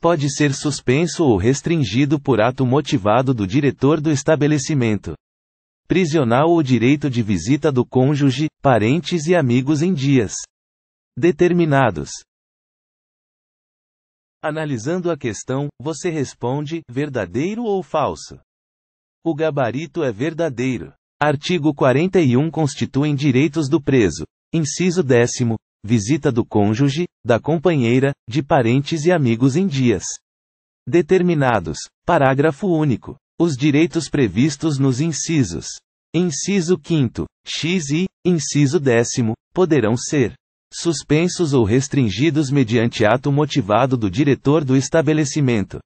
pode ser suspenso ou restringido por ato motivado do diretor do estabelecimento. Prisional o direito de visita do cônjuge, parentes e amigos em dias determinados. Analisando a questão, você responde: verdadeiro ou falso? O gabarito é verdadeiro. Artigo 41 constituem direitos do preso. Inciso décimo, visita do cônjuge, da companheira, de parentes e amigos em dias determinados. Parágrafo único. Os direitos previstos nos incisos inciso 5, x e inciso 10 poderão ser suspensos ou restringidos mediante ato motivado do diretor do estabelecimento.